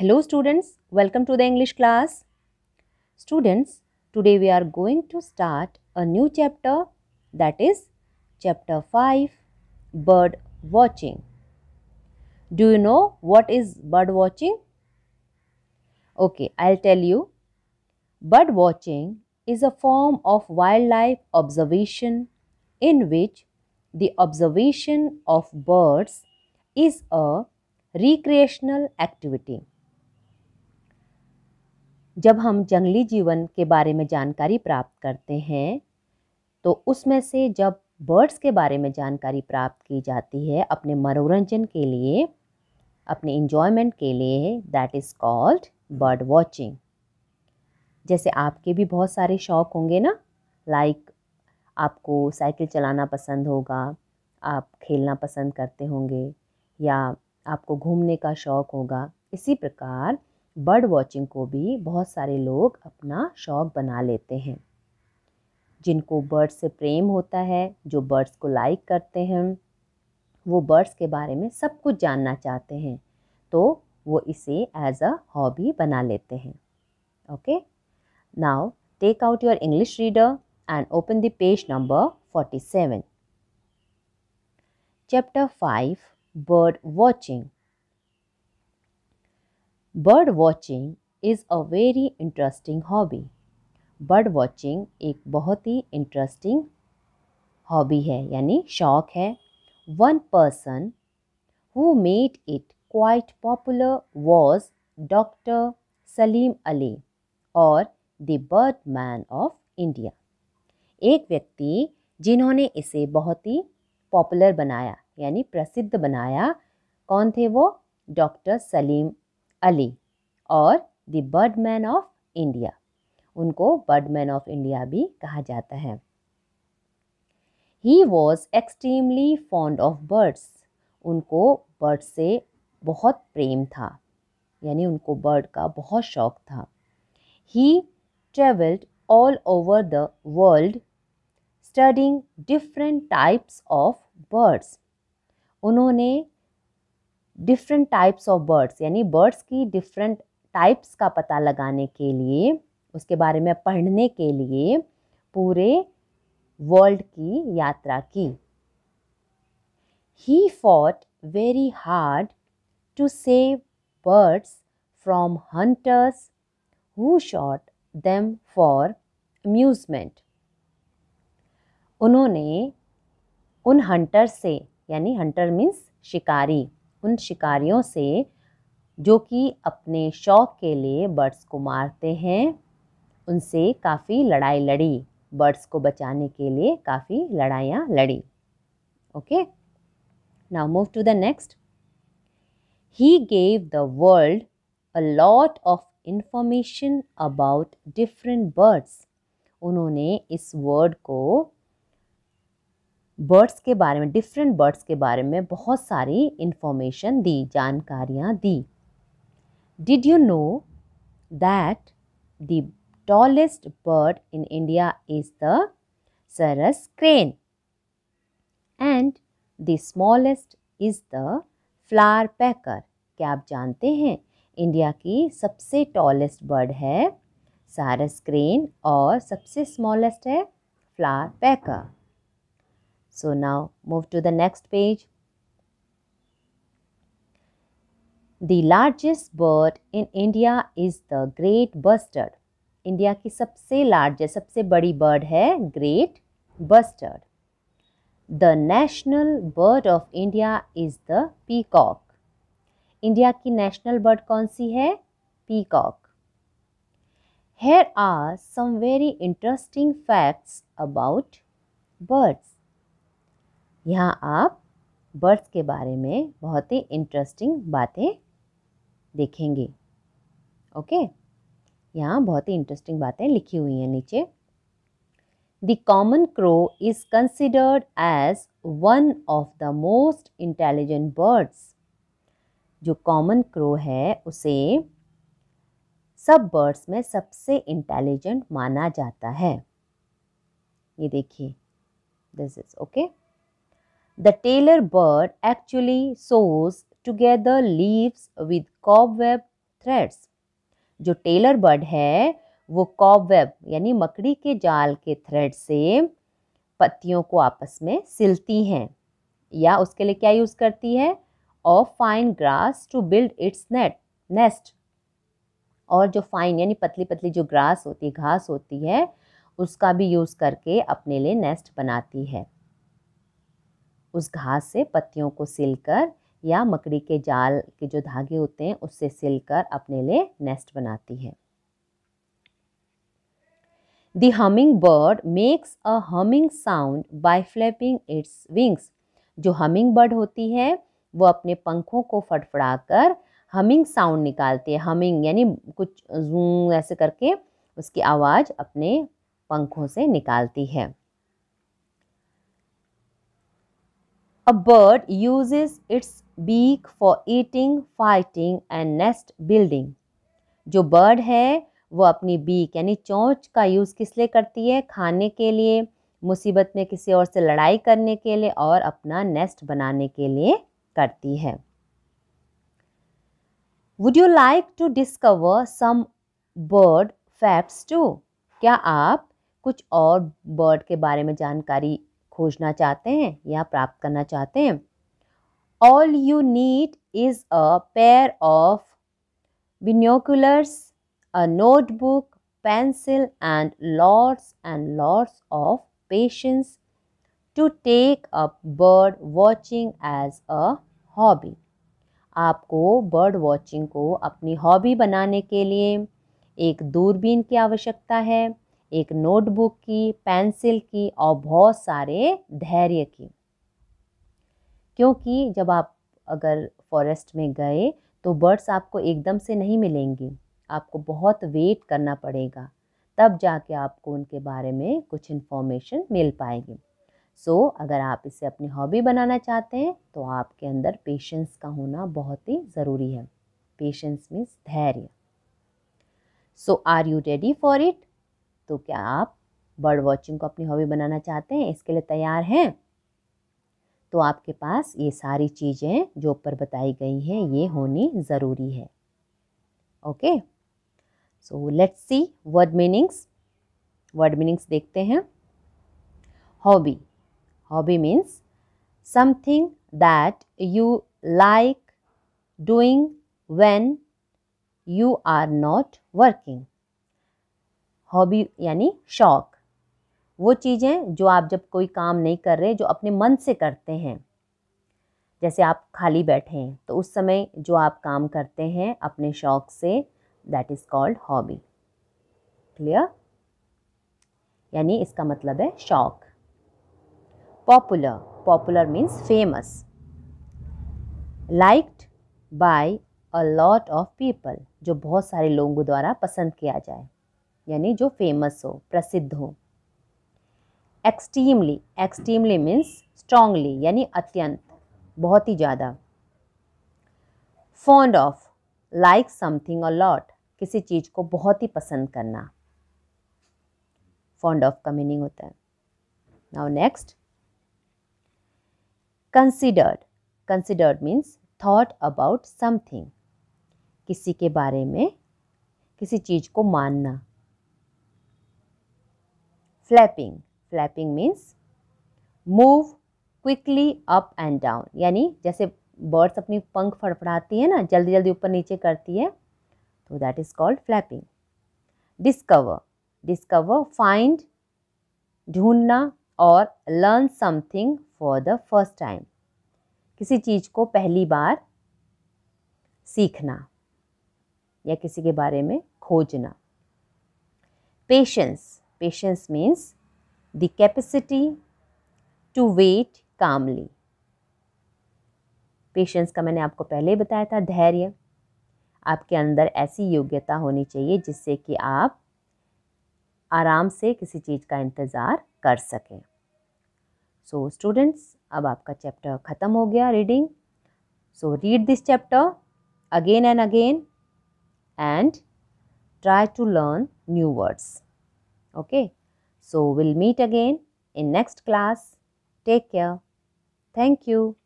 Hello students, welcome to the English class. Students, today we are going to start a new chapter that is chapter 5 bird watching. Do you know what is bird watching? Okay, I'll tell you. Bird watching is a form of wildlife observation in which the observation of birds is a recreational activity जब हम जंगली जीवन के बारे में जानकारी प्राप्त करते हैं तो उसमें से जब बर्ड्स के बारे में जानकारी प्राप्त की जाती है अपने मनोरंजन के लिए अपने इन्जॉयमेंट के लिए that is called bird watching जैसे आपके भी बहुत सारे शौक़ होंगे ना लाइक like, आपको साइकिल चलाना पसंद होगा आप खेलना पसंद करते होंगे या आपको घूमने का शौक़ होगा इसी प्रकार बर्ड वॉचिंग को भी बहुत सारे लोग अपना शौक़ बना लेते हैं जिनको बर्ड्स से प्रेम होता है जो बर्ड्स को लाइक करते हैं वो बर्ड्स के बारे में सब कुछ जानना चाहते हैं तो वो इसे एज अ हॉबी बना लेते हैं okay now take out your English reader and open the page number forty seven chapter five bird watching bird watching is a very interesting hobby bird watching एक बहुत ही इंटरेस्टिंग हॉबी है यानी शौक है one person who made it quite popular was doctor Salim Ali और the bird man of India एक व्यक्ति जिन्होंने इसे बहुत ही पॉपुलर बनाया यानी प्रसिद्ध बनाया कौन थे वो डॉक्टर सलीम अली और द मैन ऑफ इंडिया उनको बर्ड मैन ऑफ इंडिया भी कहा जाता है he was extremely fond of birds उनको बर्ड से बहुत प्रेम था यानी उनको बर्ड का बहुत शौक था he travelled all over the world studying different types of birds उन्होंने डिफरेंट टाइप्स ऑफ बर्ड्स यानी बर्ड्स की डिफरेंट टाइप्स का पता लगाने के लिए उसके बारे में पढ़ने के लिए पूरे वर्ल्ड की यात्रा की he fought very hard to save birds from hunters who shot them for amusement उन्होंने उन हंटर से यानी हंटर मीन्स शिकारी उन शिकारियों से जो कि अपने शौक के लिए बर्ड्स को मारते हैं उनसे काफ़ी लड़ाई लड़ी बर्ड्स को बचाने के लिए काफ़ी लड़ाइयाँ लड़ी okay now move to the next he gave the world a lot of information about different birds उन्होंने इस वर्ड को बर्ड्स के बारे में डिफरेंट बर्ड्स के बारे में बहुत सारी इंफॉर्मेशन दी जानकारियाँ दी did you know that the tallest bird in India is the sarus crane and the smallest is the flowerpecker क्या आप जानते हैं इंडिया की सबसे टॉलेस्ट बर्ड है सारस क्रेन और सबसे स्मॉलेस्ट है flowerpecker So now move to the next page. The largest bird in India is the great bustard. India की सबसे लार्जेस्ट सबसे बड़ी बर्ड है great bustard the national bird of India is the peacock India की नेशनल bird कौन सी है peacock here are some very interesting facts about birds यहाँ आप बर्ड्स के बारे में बहुत ही इंटरेस्टिंग बातें देखेंगे ओके यहाँ बहुत ही इंटरेस्टिंग बातें लिखी हुई हैं नीचे the common crow is considered as one of the most intelligent birds जो कॉमन क्रो है उसे सब बर्ड्स में सबसे इंटेलिजेंट माना जाता है ये देखिए this is okay The tailor bird actually sews together leaves with cobweb threads. जो टेलर बर्ड है वो cobweb यानी मकड़ी के जाल के थ्रेड से पत्तियों को आपस में सिलती हैं या उसके लिए क्या यूज़ करती है of fine grass to build its net nest और जो फाइन यानी पतली पतली जो ग्रास होती है घास होती है उसका भी यूज़ करके अपने लिए नेस्ट बनाती है उस घास से पत्तियों को सिलकर या मकड़ी के जाल के जो धागे होते हैं उससे सिलकर अपने लिए नेस्ट बनाती है hummingbird makes a humming sound by flapping its wings जो हमिंग बर्ड होती है वो अपने पंखों को फटफड़ाकर हमिंग साउंड निकालती है हमिंग यानी कुछ ऐसे करके उसकी आवाज़ अपने पंखों से निकालती है A bird uses its beak for eating, fighting and nest building. जो बर्ड है वो अपनी बीक यानी चोंच का यूज़ किस लिए करती है खाने के लिए मुसीबत में किसी और से लड़ाई करने के लिए और अपना नेस्ट बनाने के लिए करती है would you like to discover some bird facts too क्या आप कुछ और बर्ड के बारे में जानकारी खोजना चाहते हैं या प्राप्त करना चाहते हैं all you need is a pair of binoculars a notebook pencil and lots and lots of patience to take a bird watching as a hobby आपको बर्ड वॉचिंग को अपनी हॉबी बनाने के लिए एक दूरबीन की आवश्यकता है एक नोटबुक की पेंसिल की और बहुत सारे धैर्य की क्योंकि जब आप अगर फॉरेस्ट में गए तो बर्ड्स आपको एकदम से नहीं मिलेंगी आपको बहुत वेट करना पड़ेगा तब जाके आपको उनके बारे में कुछ इन्फॉर्मेशन मिल पाएगी सो so, अगर आप इसे अपनी हॉबी बनाना चाहते हैं तो आपके अंदर पेशेंस का होना बहुत ही ज़रूरी है पेशेंस मीन्स धैर्य so are you ready for it तो क्या आप बर्ड वॉचिंग को अपनी हॉबी बनाना चाहते हैं इसके लिए तैयार हैं तो आपके पास ये सारी चीज़ें जो ऊपर बताई गई हैं ये होनी ज़रूरी है okay so let's see word meanings word meanings देखते हैं hobby hobby means something that you like doing when you are not working hobby यानी शौक़ वो चीज़ें जो आप जब कोई काम नहीं कर रहे जो अपने मन से करते हैं जैसे आप खाली बैठे हैं तो उस समय जो आप काम करते हैं अपने शौक़ से that is called hobby clear यानी इसका मतलब है शौक popular popular means famous liked by a lot of people जो बहुत सारे लोगों द्वारा पसंद किया जाए यानी जो फेमस हो प्रसिद्ध हो एक्सट्रीमली एक्सट्रीमली मीन्स स्ट्रांगली यानी अत्यंत बहुत ही ज़्यादा फॉन्ड ऑफ लाइक समथिंग और लॉट किसी चीज़ को बहुत ही पसंद करना फॉन्ड ऑफ का मीनिंग होता है now next considered considered means thought about something किसी के बारे में किसी चीज़ को मानना flapping flapping means move quickly up and down यानी जैसे बर्ड्स अपनी पंख फड़फड़ाती है ना जल्दी जल्दी ऊपर नीचे करती है तो that is called flapping discover discover find ढूंढना और learn something for the first time किसी चीज़ को पहली बार सीखना या किसी के बारे में खोजना patience Patience means the capacity to wait calmly. Patience का मैंने आपको पहले बताया था धैर्य आपके अंदर ऐसी योग्यता होनी चाहिए जिससे कि आप आराम से किसी चीज़ का इंतज़ार कर सकें सो so, स्टूडेंट्स अब आपका चैप्टर ख़त्म हो गया reading so read this chapter again and again and try to learn new words Okay. So, we'll meet again in next class. Take care. Thank you.